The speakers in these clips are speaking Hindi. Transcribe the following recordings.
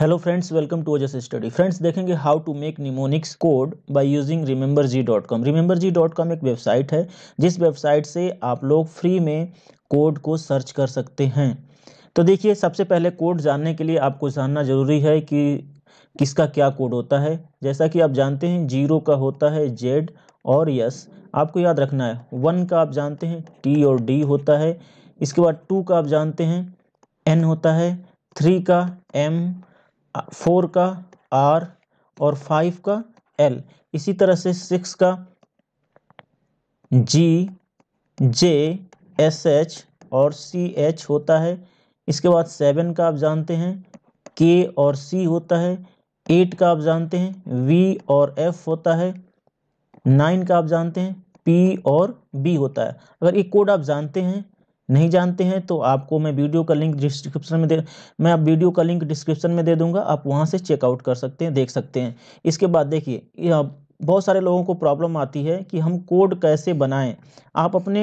हेलो फ्रेंड्स वेलकम टू अजस स्टडी फ्रेंड्स देखेंगे how to make mnemonics code by using remember g dot com remember g dot com एक वेबसाइट है जिस वेबसाइट से आप लोग फ्री में कोड को सर्च कर सकते हैं तो देखिए सबसे पहले कोड जानने के लिए आपको जानना जरूरी है कि किसका क्या कोड होता है जैसा कि आप जानते हैं जीरो का होता है जेड और यस आपको याद रखना है वन का आप जानते हैं टी और डी होता है इसके बाद टू का आप जानते हैं एन होता है थ्री का एम फोर का आर और फाइव का एल इसी तरह से सिक्स का जी जे एस एच और सी एच होता है इसके बाद सेवन का आप जानते हैं के और सी होता है एट का आप जानते हैं वी और एफ होता है नाइन का आप जानते हैं पी और बी होता है अगर ये कोड आप जानते हैं नहीं जानते हैं तो आपको मैं वीडियो का लिंक डिस्क्रिप्शन में दे मैं आप वीडियो का लिंक डिस्क्रिप्शन में दे दूंगा आप वहां से चेकआउट कर सकते हैं देख सकते हैं इसके बाद देखिए बहुत सारे लोगों को प्रॉब्लम आती है कि हम कोड कैसे बनाएं आप अपने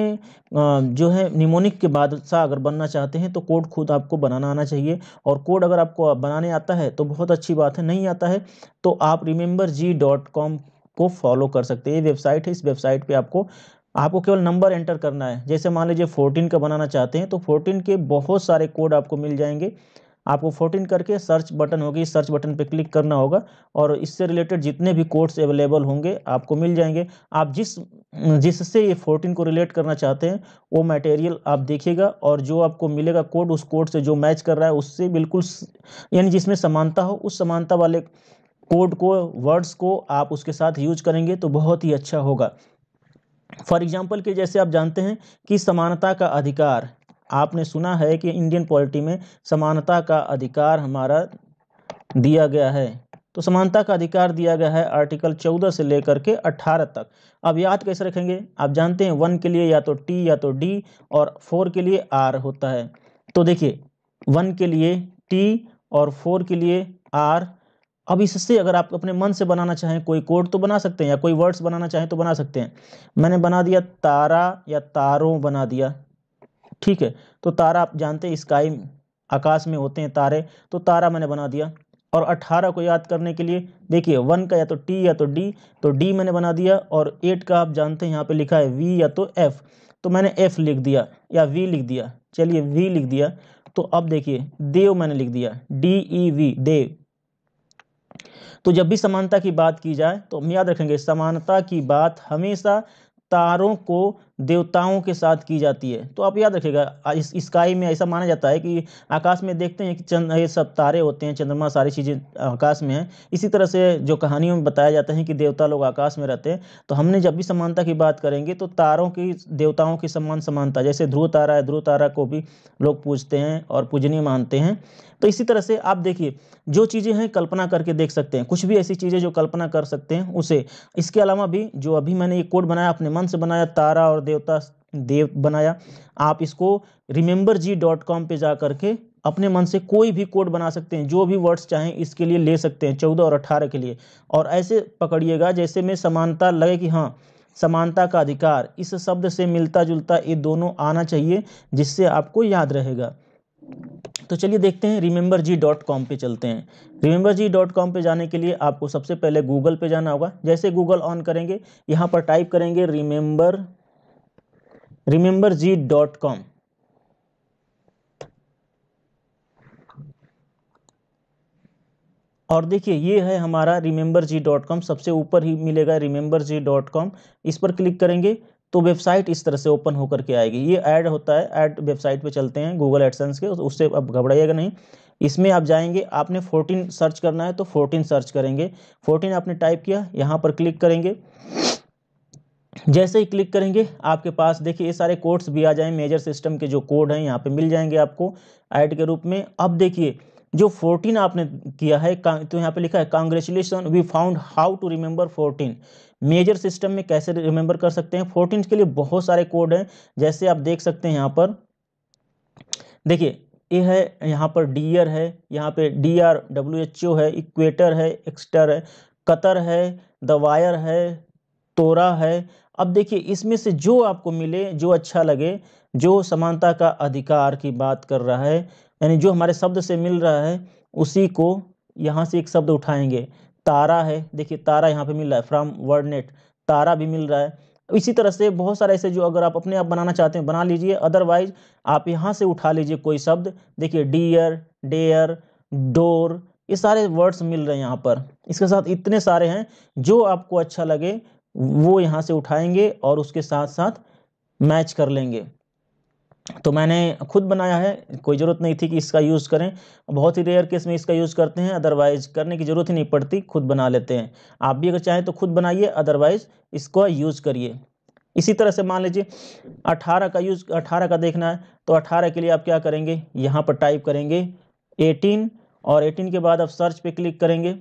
जो है निमोनिक के बादशाह अगर बनना चाहते हैं तो कोड खुद आपको बनाना आना चाहिए और कोड अगर आपको बनाने आता है तो बहुत अच्छी बात है नहीं आता है तो आप रिमेंबर जी डॉट कॉम को फॉलो कर सकते हैं ये वेबसाइट है इस वेबसाइट पे आपको आपको केवल नंबर एंटर करना है जैसे मान लीजिए फोर्टीन का बनाना चाहते हैं तो फोर्टीन के बहुत सारे कोड आपको मिल जाएंगे आपको फोर्टीन करके सर्च बटन होगी सर्च बटन पर क्लिक करना होगा और इससे रिलेटेड जितने भी कोड्स अवेलेबल होंगे आपको मिल जाएंगे आप जिस जिससे ये फोर्टीन को रिलेट करना चाहते हैं वो मटेरियल आप देखिएगा और जो आपको मिलेगा कोड उस कोड से जो मैच कर रहा है उससे बिल्कुल यानी जिसमें समानता हो उस समानता वाले कोड को वर्ड्स को आप उसके साथ यूज करेंगे तो बहुत ही अच्छा होगा फॉर एग्जाम्पल के जैसे आप जानते हैं कि समानता का अधिकार आपने सुना है कि इंडियन पॉलिटी में समानता का अधिकार हमारा दिया गया है तो समानता का अधिकार दिया गया है आर्टिकल 14 से लेकर के 18 तक अब याद कैसे रखेंगे आप जानते हैं वन के लिए या तो टी या तो डी और फोर के लिए आर होता है तो देखिए वन के लिए टी और फोर के लिए आर अब इससे अगर आप अपने मन से बनाना चाहें कोई कोड तो बना सकते हैं या कोई वर्ड्स बनाना चाहें तो बना सकते हैं मैंने बना दिया तारा या तारों बना दिया ठीक है तो तारा आप जानते हैं स्काई आकाश में होते हैं तारे तो तारा मैंने बना दिया और 18 को याद करने के लिए देखिए वन का या तो टी या तो डी तो डी मैंने बना दिया और एट का आप जानते हैं यहाँ पे लिखा है वी या तो एफ तो मैंने एफ लिख दिया या वी लिख दिया चलिए वी लिख दिया तो अब देखिए देव मैंने लिख दिया डी ई वी देव तो जब भी समानता की बात की जाए तो हम याद रखेंगे समानता की बात हमेशा तारों को देवताओं के साथ की जाती है तो आप याद रखिएगा इस स्काई में ऐसा माना जाता है कि आकाश में देखते हैं कि चंद ये सब तारे होते हैं चंद्रमा सारी चीज़ें आकाश में हैं इसी तरह से जो कहानियों में बताया जाता है कि देवता लोग आकाश में रहते हैं तो हमने जब भी समानता की बात करेंगे तो तारों की देवताओं की समान समानता जैसे ध्रुव तारा है ध्रुव तारा को भी लोग पूजते हैं और पूजनीय मानते हैं तो इसी तरह से आप देखिए जो चीज़ें हैं कल्पना करके देख सकते हैं कुछ भी ऐसी चीज़ें जो कल्पना कर सकते हैं उसे इसके अलावा भी जो अभी मैंने ये कोड बनाया अपने मन से बनाया तारा और देवता देव बनाया आप इसको रिमेंबर जी डॉट कॉम पर जा करके अपने मन से कोई भी कोड बना सकते हैं जो भी वर्ड्स चाहें इसके लिए ले सकते हैं चौदह और अट्ठारह के लिए और ऐसे पकड़िएगा जैसे में समानता लगे कि हाँ समानता का अधिकार इस शब्द से मिलता जुलता ये दोनों आना चाहिए जिससे आपको याद रहेगा तो चलिए देखते हैं रिमेंबर जी डॉट कॉम पर चलते हैं रिमेंबर जी डॉट कॉम पर जाने के लिए आपको सबसे पहले गूगल पे जाना होगा जैसे गूगल ऑन करेंगे यहाँ पर टाइप करेंगे remember remember g dot com और देखिए ये है हमारा रिमेंबर जी डॉट कॉम सबसे ऊपर ही मिलेगा रिमेंबर जी डॉट कॉम इस पर क्लिक करेंगे तो वेबसाइट इस तरह से ओपन होकर के आएगी ये ऐड होता है ऐड वेबसाइट पे चलते हैं गूगल एडसेंस के उससे अब घबराइएगा नहीं इसमें आप जाएंगे आपने 14 सर्च करना है तो 14 सर्च करेंगे 14 आपने टाइप किया यहाँ पर क्लिक करेंगे जैसे ही क्लिक करेंगे आपके पास देखिए ये सारे कोड्स भी आ जाएं मेजर सिस्टम के जो कोड हैं यहाँ पे मिल जाएंगे आपको ऐड के रूप में अब देखिए जो 14 आपने किया है तो यहाँ पे लिखा है congratulations we found how to remember 14 major system में कैसे रिमेंबर कर सकते हैं 14 के लिए बहुत सारे कोड हैं जैसे आप देख सकते हैं यहाँ पर देखिए ये है यहाँ पर डी e है यहाँ पे D R W H O है इक्वेटर है एक्स्टर है कतर है द वायर है तोरा है अब देखिए इसमें से जो आपको मिले जो अच्छा लगे जो समानता का अधिकार की बात कर रहा है यानी जो हमारे शब्द से मिल रहा है उसी को यहाँ से एक शब्द उठाएंगे तारा है देखिए तारा यहाँ पे मिल रहा है फ्रॉम नेट तारा भी मिल रहा है इसी तरह से बहुत सारे ऐसे जो अगर आप अपने आप बनाना चाहते हैं बना लीजिए अदरवाइज आप यहाँ से उठा लीजिए कोई शब्द देखिए डियर डेयर डोर ये सारे वर्ड्स मिल रहे हैं यहाँ पर इसके साथ इतने सारे हैं जो आपको अच्छा लगे वो यहाँ से उठाएंगे और उसके साथ साथ मैच कर लेंगे तो मैंने खुद बनाया है कोई ज़रूरत नहीं थी कि इसका यूज़ करें बहुत ही रेयर केस में इसका यूज़ करते हैं अदरवाइज़ करने की ज़रूरत ही नहीं पड़ती खुद बना लेते हैं आप भी अगर चाहें तो खुद बनाइए अदरवाइज़ इसको यूज़ करिए इसी तरह से मान लीजिए 18 का यूज़ 18 का देखना है तो 18 के लिए आप क्या करेंगे यहाँ पर टाइप करेंगे 18 और 18 के बाद आप सर्च पे क्लिक करेंगे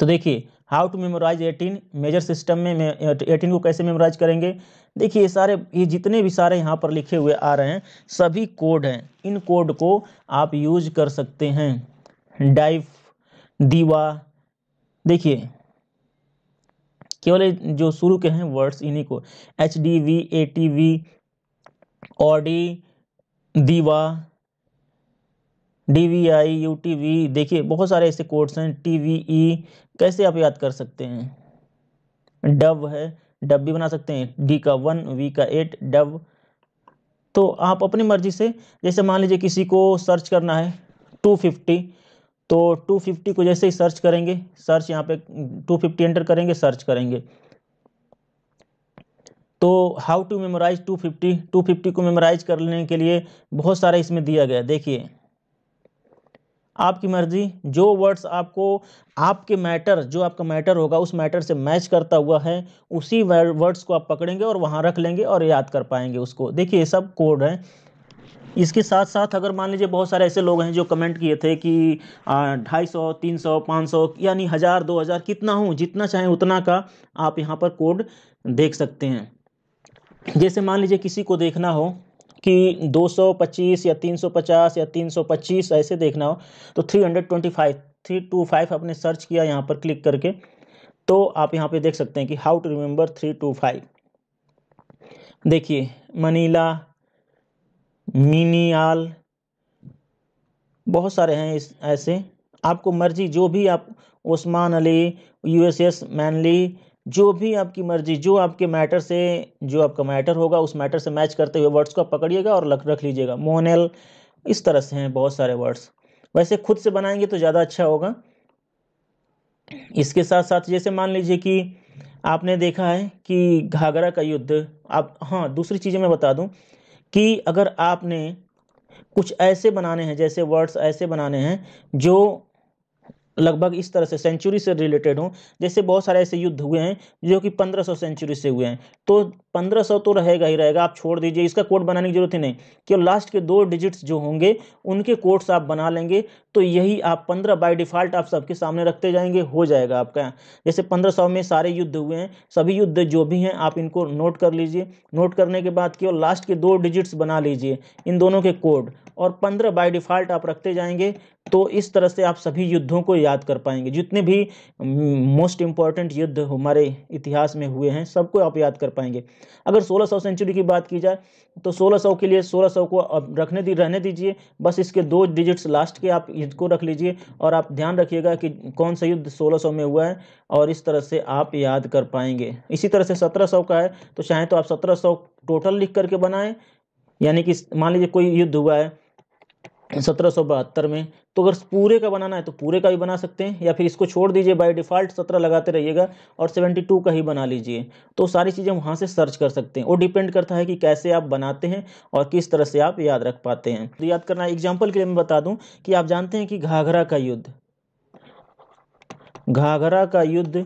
तो देखिए how to memorise eighteen major system में एटीन को कैसे मेमोराइज करेंगे देखिए ये सारे ये जितने भी सारे यहाँ पर लिखे हुए आ रहे हैं सभी कोड हैं इन कोड को आप यूज कर सकते हैं डाइफ दीवा देखिए केवल जो शुरू के हैं वर्ड्स इन्हीं को H D V A T V Audi diva D V I U T V देखिए बहुत सारे ऐसे कोड्स हैं टी वी ई कैसे आप याद कर सकते हैं डब है डब भी बना सकते हैं डी का वन वी का एट डब तो आप अपनी मर्जी से जैसे मान लीजिए किसी को सर्च करना है टू फिफ्टी तो टू फिफ्टी को जैसे ही सर्च करेंगे सर्च यहाँ पे टू फिफ्टी एंटर करेंगे सर्च करेंगे तो how to memorise two fifty two fifty को मेमोराइज करने के लिए बहुत सारा इसमें दिया गया देखिए आपकी मर्जी जो वर्ड्स आपको आपके मैटर जो आपका मैटर होगा उस मैटर से मैच करता हुआ है उसी वर्ड्स को आप पकड़ेंगे और वहाँ रख लेंगे और याद कर पाएंगे उसको देखिए सब कोड है इसके साथ साथ अगर मान लीजिए बहुत सारे ऐसे लोग हैं जो कमेंट किए थे कि ढाई सौ तीन सौ पाँच सौ यानी हज़ार दो हज़ार कितना हो जितना चाहें उतना का आप यहाँ पर कोड देख सकते हैं जैसे मान लीजिए किसी को देखना हो कि 225 या 350 या 325 ऐसे देखना हो तो 325 325 आपने सर्च किया यहाँ पर क्लिक करके तो आप यहाँ पे देख सकते हैं कि हाउ टू रिमेंबर 325 देखिए मनीला मिनियाल बहुत सारे हैं इस ऐसे आपको मर्जी जो भी आप ओस्मान अली यूएसएस मैनली जो भी आपकी मर्जी जो आपके मैटर से जो आपका मैटर होगा उस मैटर से मैच करते हुए वर्ड्स को आप पकड़िएगा और लख रख लीजिएगा मोनेल इस तरह से हैं बहुत सारे वर्ड्स वैसे खुद से बनाएंगे तो ज़्यादा अच्छा होगा इसके साथ साथ जैसे मान लीजिए कि आपने देखा है कि घाघरा का युद्ध आप हाँ दूसरी चीज़ें मैं बता दूँ कि अगर आपने कुछ ऐसे बनाने हैं जैसे वर्ड्स ऐसे बनाने हैं जो लगभग इस तरह से सेंचुरी से रिलेटेड हूँ जैसे बहुत सारे ऐसे युद्ध हुए हैं जो कि पंद्रह सौ सेंचुरी से हुए हैं तो पंद्रह सौ तो रहेगा ही रहेगा आप छोड़ दीजिए इसका कोड बनाने की जरूरत ही नहीं केवल लास्ट के दो डिजिट्स जो होंगे उनके कोड्स आप बना लेंगे तो यही आप पंद्रह बाय डिफ़ॉल्ट आप सबके सामने रखते जाएंगे हो जाएगा आपका जैसे पंद्रह सौ में सारे युद्ध हुए हैं सभी युद्ध जो भी हैं आप इनको नोट कर लीजिए नोट करने के बाद केवल लास्ट के दो डिजिट्स बना लीजिए इन दोनों के कोड और पंद्रह बाय डिफ़ॉल्ट आप रखते जाएंगे तो इस तरह से आप सभी युद्धों को याद कर पाएंगे जितने भी मोस्ट इम्पॉर्टेंट युद्ध हमारे इतिहास में हुए हैं सबको आप याद कर पाएंगे अगर 1600 सेंचुरी की बात की जाए तो 1600 के लिए 1600 को अब रखने दी रहने दीजिए बस इसके दो डिजिट्स लास्ट के आप इसको रख लीजिए और आप ध्यान रखिएगा कि कौन सा युद्ध 1600 में हुआ है और इस तरह से आप याद कर पाएंगे इसी तरह से 1700 का है तो चाहे तो आप 1700 टोटल लिख करके बनाएं यानी कि मान लीजिए कोई युद्ध हुआ है सत्रह सौ बहत्तर में तो अगर पूरे का बनाना है तो पूरे का भी बना सकते हैं या फिर इसको छोड़ दीजिए बाय डिफ़ॉल्ट सत्रह लगाते रहिएगा और सेवेंटी टू का ही बना लीजिए तो सारी चीज़ें वहाँ से सर्च कर सकते हैं वो डिपेंड करता है कि कैसे आप बनाते हैं और किस तरह से आप याद रख पाते हैं तो याद करना एग्जाम्पल के लिए मैं बता दूँ कि आप जानते हैं कि घाघरा का युद्ध घाघरा का युद्ध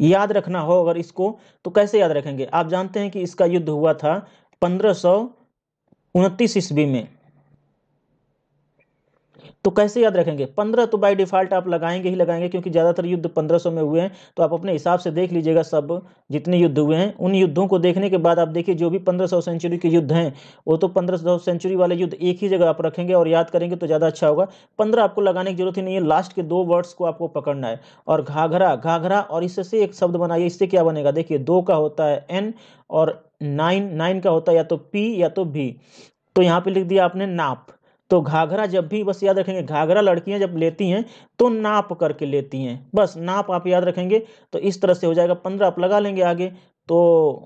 याद रखना हो अगर इसको तो कैसे याद रखेंगे आप जानते हैं कि इसका युद्ध हुआ था पंद्रह उनतीस ईस्वी में तो कैसे याद रखेंगे पंद्रह तो बाई डिफ़ॉल्ट आप लगाएंगे ही लगाएंगे क्योंकि ज़्यादातर युद्ध पंद्रह सौ में हुए हैं तो आप अपने हिसाब से देख लीजिएगा सब जितने युद्ध हुए हैं उन युद्धों को देखने के बाद आप देखिए जो भी पंद्रह सौ सेंचुरी के युद्ध हैं वो तो पंद्रह सौ सेंचुरी वाले युद्ध एक ही जगह आप रखेंगे और याद करेंगे तो ज़्यादा अच्छा होगा पंद्रह आपको लगाने की जरूरत ही नहीं है लास्ट के दो वर्ड्स को आपको पकड़ना है और घाघरा घाघरा और इससे एक शब्द बनाइए इससे क्या बनेगा देखिए दो का होता है एन और नाइन नाइन का होता है या तो पी या तो भी तो यहाँ पे लिख दिया आपने नाप तो घाघरा जब भी बस याद रखेंगे घाघरा लड़कियां जब लेती हैं तो नाप करके लेती हैं बस नाप आप याद रखेंगे तो इस तरह से हो जाएगा पंद्रह आप लगा लेंगे आगे तो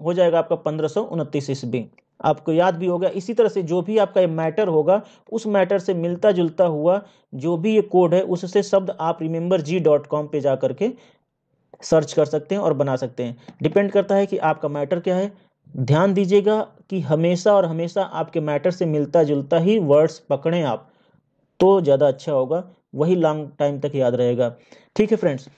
हो जाएगा आपका पंद्रह सौ उनतीस ईस्वी आपको याद भी होगा इसी तरह से जो भी आपका ये मैटर होगा उस मैटर से मिलता जुलता हुआ जो भी ये कोड है उससे शब्द आप रिमेंबर जी डॉट कॉम पर जा करके सर्च कर सकते हैं और बना सकते हैं डिपेंड करता है कि आपका मैटर क्या है ध्यान दीजिएगा कि हमेशा और हमेशा आपके मैटर से मिलता जुलता ही वर्ड्स पकड़ें आप तो ज़्यादा अच्छा होगा वही लॉन्ग टाइम तक याद रहेगा ठीक है फ्रेंड्स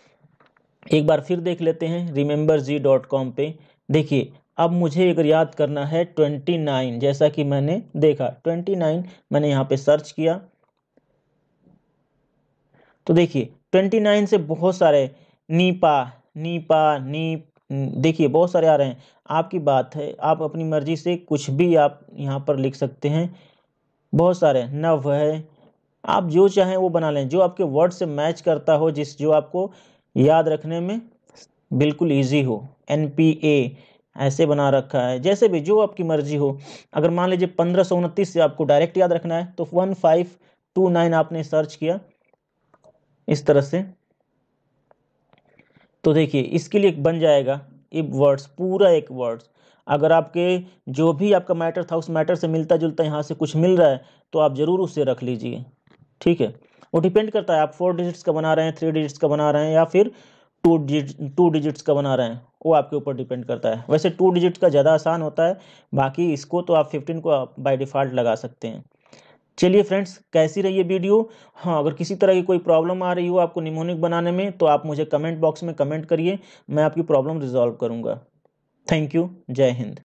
एक बार फिर देख लेते हैं रिमेंबर जी डॉट कॉम पर देखिए अब मुझे अगर याद करना है ट्वेंटी नाइन जैसा कि मैंने देखा ट्वेंटी नाइन मैंने यहाँ पे सर्च किया तो देखिए ट्वेंटी नाइन से बहुत सारे नीपा नीपा नीप देखिए बहुत सारे आ रहे हैं आपकी बात है आप अपनी मर्ज़ी से कुछ भी आप यहाँ पर लिख सकते हैं बहुत सारे नव है आप जो चाहें वो बना लें जो आपके वर्ड से मैच करता हो जिस जो आपको याद रखने में बिल्कुल ईजी हो एन पी ए ऐसे बना रखा है जैसे भी जो आपकी मर्ज़ी हो अगर मान लीजिए पंद्रह सौ उनतीस से आपको डायरेक्ट याद रखना है तो वन फाइव टू नाइन आपने सर्च किया इस तरह से तो देखिए इसके लिए बन जाएगा एक वर्ड्स पूरा एक वर्ड्स अगर आपके जो भी आपका मैटर था उस मैटर से मिलता जुलता यहाँ से कुछ मिल रहा है तो आप ज़रूर उससे रख लीजिए ठीक है वो डिपेंड करता है आप फोर डिजिट्स का बना रहे हैं थ्री डिजिट्स का बना रहे हैं या फिर टू डिजिट टू डिजिट्स का बना रहे हैं वो आपके ऊपर डिपेंड करता है वैसे टू डिजिट का ज़्यादा आसान होता है बाकी इसको तो आप फिफ्टीन को आप बाई डिफ़ॉल्ट लगा सकते हैं चलिए फ्रेंड्स कैसी रही ये वीडियो हाँ अगर किसी तरह की कोई प्रॉब्लम आ रही हो आपको निमोनिक बनाने में तो आप मुझे कमेंट बॉक्स में कमेंट करिए मैं आपकी प्रॉब्लम रिजॉल्व करूँगा थैंक यू जय हिंद